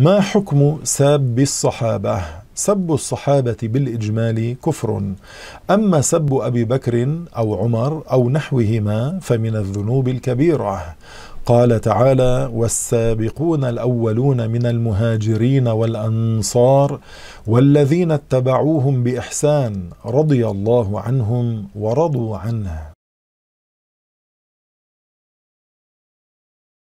ما حكم ساب الصحابة؟ سب الصحابة بالإجمال كفر أما سب أبي بكر أو عمر أو نحوهما فمن الذنوب الكبيرة قال تعالى والسابقون الاولون من المهاجرين والانصار والذين اتبعوهم باحسان رضي الله عنهم ورضوا عنه